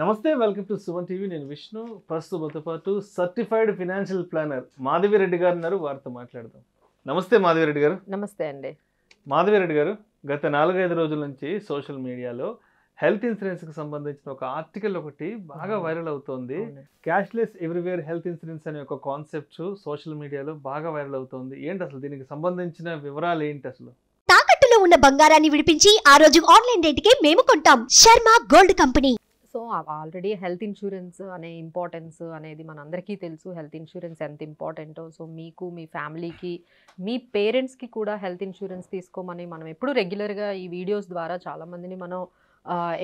నమస్తే welcome to సువన్ TV నేను విష్ణు ప్రస్తుతం పాటు certified financial planner Madhavi Reddy గారు ఉన్నారు వారితో మాట్లాడదాం నమస్తే మాధవి రెడ్డి గారు నమస్తే అండి మాధవి రెడ్డి గారు గత నాలుగైదు రోజుల నుంచి సోషల్ మీడియాలో హెల్త్ ఇన్సూరెన్స్కి సంబంధించిన ఒక ఆర్టికల్ ఒకటి బాగా వైరల్ అవుతోంది క్యాష్లెస్ ఎవ్రీవేర్ హెల్త్ ఇన్సూరెన్స్ అనే ఒక కాన్సెప్ట్ సోషల్ మీడియాలో బాగా వైరల్ అవుతోంది ఏంటి అసలు దీనికి సంబంధించిన వివరాలు ఏంటి అసలు ఉన్న బంగారాన్ని విడిపించి ఆ రోజు ఆన్లైన్ రేటుకే మేము కొంటాం Sharma gold company so already health insurance అనే ఇంపార్టెన్స్ అనేది మనందరికీ తెలుసు హెల్త్ ఇన్సూరెన్స్ ఎంత ఇంపార్టెంటో సో మీకు మీ ఫ్యామిలీకి మీ పేరెంట్స్కి కూడా హెల్త్ ఇన్సూరెన్స్ తీసుకోమని మనం ఎప్పుడు రెగ్యులర్గా ఈ వీడియోస్ ద్వారా చాలామందిని మనం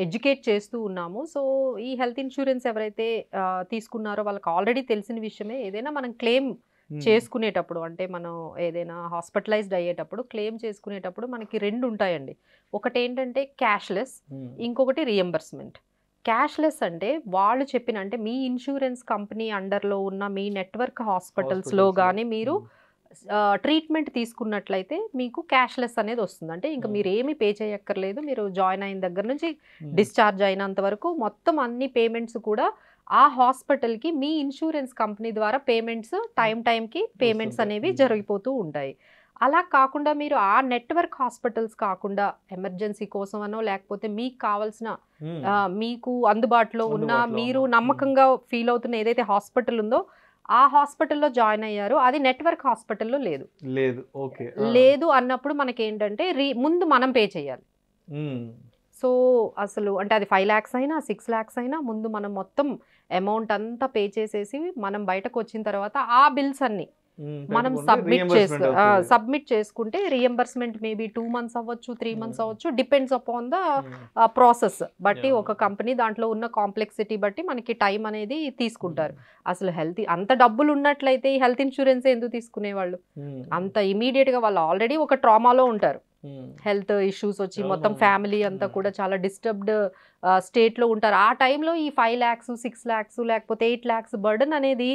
ఎడ్యుకేట్ చేస్తూ ఉన్నాము సో ఈ హెల్త్ ఇన్సూరెన్స్ ఎవరైతే తీసుకున్నారో వాళ్ళకి ఆల్రెడీ తెలిసిన విషయమే ఏదైనా మనం క్లెయిమ్ చేసుకునేటప్పుడు అంటే మనం ఏదైనా హాస్పిటలైజ్డ్ అయ్యేటప్పుడు క్లెయిమ్ చేసుకునేటప్పుడు మనకి రెండు ఉంటాయండి ఒకటి ఏంటంటే క్యాష్లెస్ ఇంకొకటి రియంబర్స్మెంట్ క్యాష్లెస్ అంటే వాళ్ళు చెప్పిన అంటే మీ ఇన్సూరెన్స్ కంపెనీ అండర్లో ఉన్న మీ నెట్వర్క్ హాస్పిటల్స్లో కానీ మీరు ట్రీట్మెంట్ తీసుకున్నట్లయితే మీకు క్యాష్లెస్ అనేది వస్తుంది అంటే ఇంకా మీరు ఏమీ పే చేయక్కర్లేదు మీరు జాయిన్ అయిన దగ్గర నుంచి డిశ్చార్జ్ అయినంత వరకు మొత్తం అన్ని పేమెంట్స్ కూడా ఆ హాస్పిటల్కి మీ ఇన్సూరెన్స్ కంపెనీ ద్వారా పేమెంట్స్ టైం టైంకి పేమెంట్స్ అనేవి జరిగిపోతూ ఉంటాయి అలా కాకుండా మీరు ఆ నెట్వర్క్ హాస్పిటల్స్ కాకుండా ఎమర్జెన్సీ కోసం అనో లేకపోతే మీకు కావాల్సిన మీకు అందుబాటులో ఉన్న మీరు నమ్మకంగా ఫీల్ అవుతున్న ఏదైతే హాస్పిటల్ ఉందో ఆ హాస్పిటల్లో జాయిన్ అయ్యారు అది నెట్వర్క్ హాస్పిటల్లో లేదు లేదు ఓకే లేదు అన్నప్పుడు మనకి ఏంటంటే రీ ముందు మనం పే చేయాలి సో అసలు అంటే అది ఫైవ్ ల్యాక్స్ అయినా సిక్స్ ల్యాక్స్ అయినా ముందు మనం మొత్తం అమౌంట్ అంతా పే చేసేసి మనం బయటకు వచ్చిన తర్వాత ఆ బిల్స్ అన్నీ మనం సబ్మిట్ చేసు సబ్మిట్ చేసుకుంటే రియంబర్స్మెంట్ మేబీ టూ మంత్స్ అవ్వచ్చు త్రీ మంత్స్ అవ్వచ్చు డిపెండ్స్ అపాన్ ద ప్రాసెస్ బట్టి ఒక కంపెనీ దాంట్లో ఉన్న కాంప్లెక్సిటీ బట్టి మనకి టైం అనేది తీసుకుంటారు అసలు హెల్త్ అంత డబ్బులు ఉన్నట్లయితే ఈ హెల్త్ ఇన్సూరెన్స్ ఎందుకు తీసుకునేవాళ్ళు అంత గా వాళ్ళు ఆల్రెడీ ఒక ట్రామాలో ఉంటారు హెల్త్ ఇష్యూస్ వచ్చి మొత్తం ఫ్యామిలీ అంతా కూడా చాలా డిస్టర్బ్డ్ స్టేట్లో ఉంటారు ఆ టైంలో ఈ ఫైవ్ ల్యాక్స్ సిక్స్ ల్యాక్స్ లేకపోతే ఎయిట్ ల్యాక్స్ బర్డన్ అనేది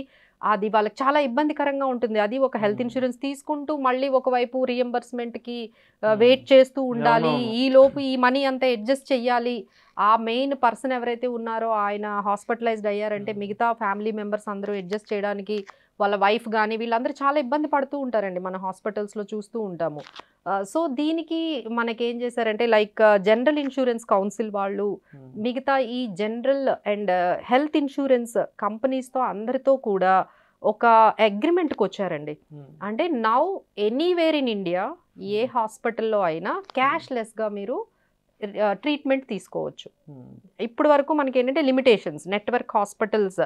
అది వాళ్ళకి చాలా ఇబ్బందికరంగా ఉంటుంది అది ఒక హెల్త్ ఇన్సూరెన్స్ తీసుకుంటూ మళ్ళీ ఒకవైపు రీఎంబర్స్మెంట్కి వెయిట్ చేస్తూ ఉండాలి ఈ లోపు ఈ మనీ అంతా అడ్జస్ట్ చెయ్యాలి ఆ మెయిన్ పర్సన్ ఎవరైతే ఉన్నారో ఆయన హాస్పిటలైజ్డ్ అయ్యారంటే మిగతా ఫ్యామిలీ మెంబర్స్ అందరూ అడ్జస్ట్ చేయడానికి వాళ్ళ వైఫ్ కానీ వీళ్ళందరూ చాలా ఇబ్బంది పడుతూ ఉంటారండి మన హాస్పిటల్స్లో చూస్తూ ఉంటాము సో దీనికి మనకేం చేశారంటే లైక్ జనరల్ ఇన్సూరెన్స్ కౌన్సిల్ వాళ్ళు మిగతా ఈ జనరల్ అండ్ హెల్త్ ఇన్సూరెన్స్ కంపెనీస్తో అందరితో కూడా ఒక అగ్రిమెంట్కి వచ్చారండి అంటే నౌ ఎనీవేర్ ఇన్ ఇండియా ఏ హాస్పిటల్లో అయినా క్యాష్లెస్గా మీరు ట్రీట్మెంట్ తీసుకోవచ్చు hmm. ఇప్పుడు వరకు మనకి ఏంటంటే లిమిటేషన్స్ నెట్వర్క్ హాస్పిటల్స్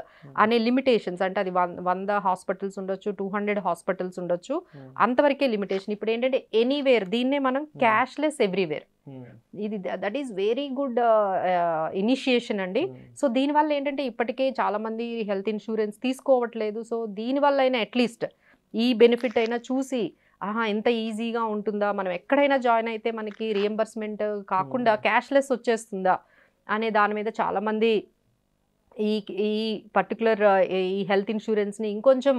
అనే లిమిటేషన్స్ అంటే అది వంద హాస్పిటల్స్ ఉండొచ్చు టూ హండ్రెడ్ హాస్పిటల్స్ ఉండొచ్చు hmm. అంతవరకే లిమిటేషన్ ఇప్పుడు ఏంటంటే ఎనీవేర్ దీన్నే మనం క్యాష్లెస్ hmm. ఎవ్రీవేర్ ఇది that is very good initiation అండి సో దీనివల్ల ఏంటంటే ఇప్పటికే చాలా మంది హెల్త్ ఇన్సూరెన్స్ తీసుకోవట్లేదు సో దీనివల్ల అయినా అట్లీస్ట్ ఈ బెనిఫిట్ అయినా చూసి ఆహా ఎంత ఈజీగా ఉంటుందా మనం ఎక్కడైనా జాయిన్ అయితే మనకి రియంబర్స్మెంట్ కాకుండా క్యాష్లెస్ వచ్చేస్తుందా అనే దాని మీద చాలామంది ఈ ఈ పర్టికులర్ ఈ హెల్త్ ఇన్సూరెన్స్ని ఇంకొంచెం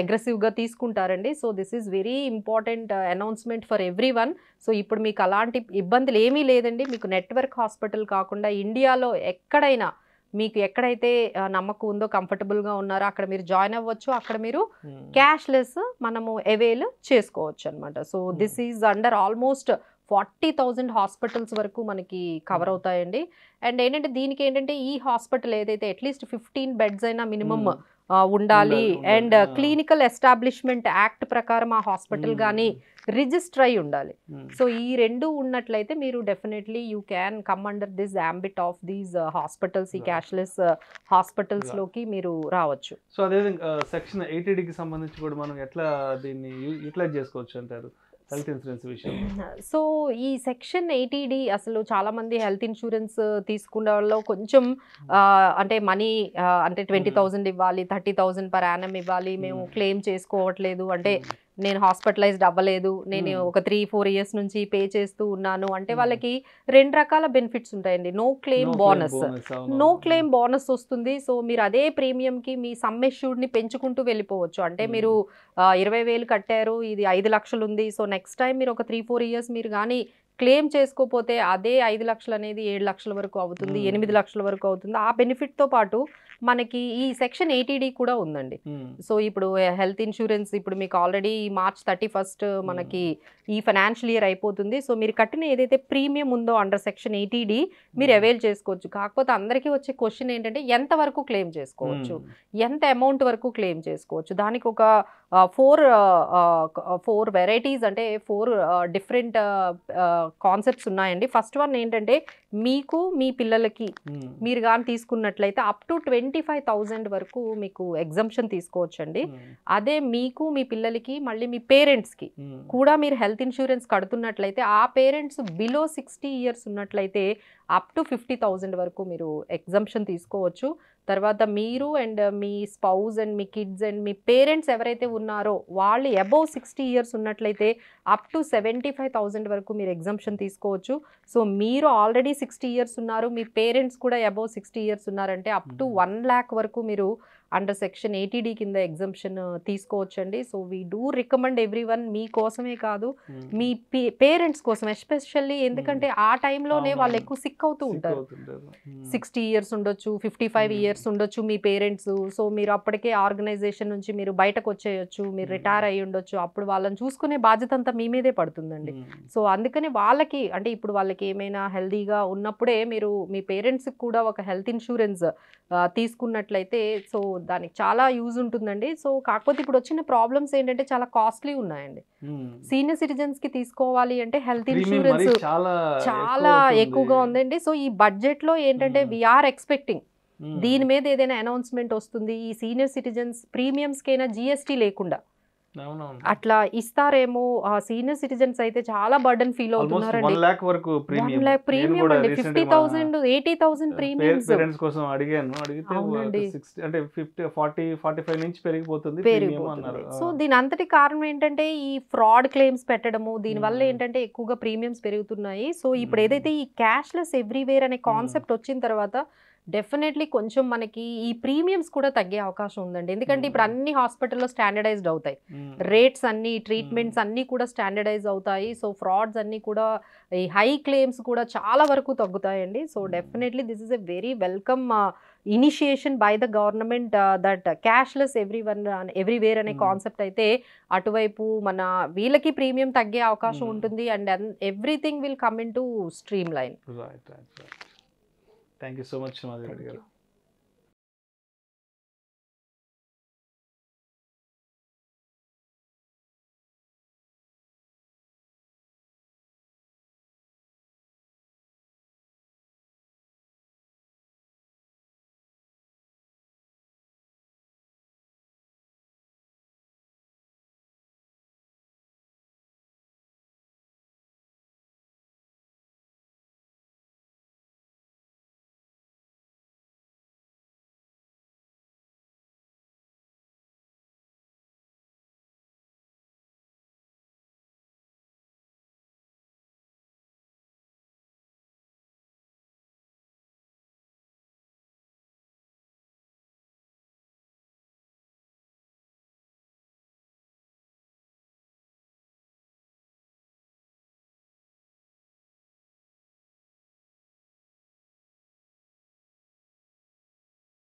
అగ్రెసివ్గా తీసుకుంటారండి so this is very important announcement for everyone సో ఇప్పుడు మీకు అలాంటి ఇబ్బందులు ఏమీ లేదండి మీకు నెట్వర్క్ హాస్పిటల్ కాకుండా ఇండియాలో ఎక్కడైనా మీకు ఎక్కడైతే నమ్మకం ఉందో కంఫర్టబుల్ గా ఉన్నారో అక్కడ మీరు జాయిన్ అవ్వచ్చు అక్కడ మీరు క్యాష్ లెస్ మనము అవైల్ చేసుకోవచ్చు అనమాట so this is under almost forty thousand hospitals వరకు మనకి కవర్ అవుతాయండి అండ్ ఏంటంటే దీనికి ఏంటంటే ఈ హాస్పిటల్ ఏదైతే అట్లీస్ట్ ఫిఫ్టీన్ బెడ్స్ అయినా మినిమమ్ ఉండాలి అండ్ క్లినికల్ ఎస్టాబ్లిష్మెంట్ యాక్ట్ ప్రకారం ఆ హాస్పిటల్ కానీ రిజిస్టర్ అయి ఉండాలి సో ఈ రెండు ఉన్నట్లయితే మీరు definitely you can come under this ambit of these hospitals ఈ క్యాష్లెస్ హాస్పిటల్స్ లోకి మీరు రావచ్చు సో అదేవిధంగా సెక్షన్ ఎయిటీడీకి సంబంధించి కూడా మనం ఎట్లా దీన్ని యూటిలైజ్ చేసుకోవచ్చు అంటారు హెల్త్ ఇన్సూరెన్స్ విషయం సో ఈ సెక్షన్ ఎయిటీడి అసలు చాలా మంది హెల్త్ ఇన్సూరెన్స్ తీసుకున్న వాళ్ళు కొంచెం hmm. అంటే మనీ అంటే hmm. ట్వంటీ థౌజండ్ ఇవ్వాలి థర్టీ థౌజండ్ పర్ యానం ఇవ్వాలి మేము hmm. క్లెయిమ్ చేసుకోవట్లేదు అంటే నేను హాస్పిటలైజ్డ్ అవ్వలేదు నేను ఒక త్రీ ఫోర్ ఇయర్స్ నుంచి పే చేస్తూ ఉన్నాను అంటే వాళ్ళకి రెండు రకాల బెనిఫిట్స్ ఉంటాయండి no claim bonus no claim bonus వస్తుంది సో మీరు అదే ప్రీమియంకి మీ సమ్ పెంచుకుంటూ వెళ్ళిపోవచ్చు అంటే మీరు ఇరవై వేలు కట్టారు ఇది ఐదు లక్షలు ఉంది సో నెక్స్ట్ టైం మీరు ఒక త్రీ ఫోర్ ఇయర్స్ మీరు కానీ క్లెయిమ్ చేసుకోపోతే అదే ఐదు లక్షలు అనేది ఏడు లక్షల వరకు అవుతుంది ఎనిమిది లక్షల వరకు అవుతుంది ఆ బెనిఫిట్తో పాటు మనకి ఈ సెక్షన్ ఏటీడీ కూడా ఉందండి సో ఇప్పుడు హెల్త్ ఇన్సూరెన్స్ ఇప్పుడు మీకు ఆల్రెడీ మార్చ్ థర్టీ ఫస్ట్ మనకి ఈ ఫైనాన్షియల్ ఇయర్ అయిపోతుంది సో మీరు కట్టిన ఏదైతే ప్రీమియం ఉందో అండర్ సెక్షన్ ఎయిటీడీ మీరు అవైల్ చేసుకోవచ్చు కాకపోతే అందరికీ వచ్చే క్వశ్చన్ ఏంటంటే ఎంత వరకు క్లెయిమ్ చేసుకోవచ్చు ఎంత అమౌంట్ వరకు క్లెయిమ్ చేసుకోవచ్చు దానికి ఒక ఫోర్ ఫోర్ వెరైటీస్ అంటే ఫోర్ డిఫరెంట్ కాన్సెప్ట్స్ ఉన్నాయండి ఫస్ట్ వన్ ఏంటంటే మీకు మీ పిల్లలకి మీరు కానీ తీసుకున్నట్లయితే up to twenty twenty five thousand వరకు మీకు ఎగ్జంప్షన్ తీసుకోవచ్చండి అదే మీకు మీ పిల్లలకి మళ్ళీ మీ పేరెంట్స్కి కూడా మీరు హెల్త్ ఇన్సూరెన్స్ కడుతున్నట్లయితే ఆ పేరెంట్స్ బిలో సిక్స్టీ ఇయర్స్ ఉన్నట్లయితే అప్ టు ఫిఫ్టీ థౌజండ్ వరకు మీరు ఎగ్జంప్షన్ తీసుకోవచ్చు తర్వాత మీరు అండ్ మీ స్పౌజ్ అండ్ మీ కిడ్స్ అండ్ మీ పేరెంట్స్ ఎవరైతే ఉన్నారో వాళ్ళు అబౌవ్ సిక్స్టీ ఇయర్స్ ఉన్నట్లయితే up to seventy five thousand వరకు మీరు ఎగ్జామ్షన్ తీసుకోవచ్చు సో మీరు ఆల్రెడీ సిక్స్టీ ఇయర్స్ ఉన్నారు మీ పేరెంట్స్ కూడా అబౌవ్ సిక్స్టీ ఇయర్స్ ఉన్నారంటే అప్ టు వన్ ల్యాక్ వరకు మీరు అండర్ సెక్షన్ ఏటీడీ కింద ఎగ్జంప్షన్ uh, తీసుకోవచ్చండి so we do recommend everyone మీ కోసమే కాదు మీ పేరెంట్స్ కోసం ఎస్పెషల్లీ ఎందుకంటే ఆ టైంలోనే వాళ్ళు ఎక్కువ సిక్ అవుతూ ఉంటారు సిక్స్టీ ఇయర్స్ ఉండొచ్చు ఫిఫ్టీ ఫైవ్ ఇయర్స్ ఉండొచ్చు మీ పేరెంట్స్ సో మీరు అప్పటికే ఆర్గనైజేషన్ నుంచి మీరు బయటకు వచ్చేయచ్చు మీరు రిటైర్ అయ్యి ఉండొచ్చు అప్పుడు వాళ్ళని చూసుకునే బాధ్యత అంతా మీ మీదే పడుతుందండి సో అందుకని వాళ్ళకి అంటే ఇప్పుడు వాళ్ళకి ఏమైనా హెల్దీగా ఉన్నప్పుడే మీరు మీ పేరెంట్స్కి కూడా ఒక హెల్త్ ఇన్సూరెన్స్ uh, తీసుకున్నట్లయితే సో దానికి చాలా యూజ్ ఉంటుందండి సో కాకపోతే ఇప్పుడు వచ్చిన ప్రాబ్లమ్స్ ఏంటంటే చాలా కాస్ట్లీ ఉన్నాయండి సీనియర్ సిటిజన్స్ కి తీసుకోవాలి అంటే హెల్త్ ఇన్సూరెన్స్ చాలా ఎక్కువగా ఉందండి సో ఈ బడ్జెట్ లో ఏంటంటే వీఆర్ ఎక్స్పెక్టింగ్ దీని మీద ఏదైనా అనౌన్స్మెంట్ వస్తుంది ఈ సీనియర్ సిటిజన్స్ ప్రీమియమ్స్కైనా జిఎస్టీ లేకుండా అట్లా ఇస్తారేమో ఆ సీనియర్ సిటిజన్స్ అయితే చాలా బర్డన్ ఫీల్ అవుతున్నారండి వన్ లాక్ ప్రీమియం అండి fifty thousand eighty thousand premium parents కోసం అడిగాను అడిగితే అంటే ఫిఫ్టీ ఫార్టీ ఫార్టీ ఫైవ్ నుంచి పెరిగిపోతుంది పెరిగిపోతుంది సో దీని అంతటి కారణం ఏంటంటే ఈ ఫ్రాడ్ క్లెయిమ్స్ పెట్టడము దీని వల్ల ఏంటంటే ఎక్కువగా ప్రీమియమ్స్ పెరుగుతున్నాయి సో ఇప్పుడు ఏదైతే ఈ లెస్ ఎవ్రీవేర్ అనే కాన్సెప్ట్ వచ్చిన తర్వాత డెఫినెట్లీ కొంచెం మనకి ఈ ప్రీమియమ్స్ కూడా తగ్గే అవకాశం ఉందండి ఎందుకంటే ఇప్పుడు అన్ని హాస్పిటల్లో స్టాండర్డైజ్డ్ అవుతాయి రేట్స్ అన్ని ట్రీట్మెంట్స్ అన్నీ కూడా స్టాండర్డైజ్ అవుతాయి సో ఫ్రాడ్స్ అన్నీ కూడా ఈ హై క్లెయిమ్స్ కూడా చాలా వరకు తగ్గుతాయండి so definitely this is a very welcome initiation by the government that cashless everyone everywhere అనే కాన్సెప్ట్ అయితే అటువైపు మన వీళ్ళకి ప్రీమియం తగ్గే అవకాశం ఉంటుంది and everything will come into streamline Thank you so much, Madhuri.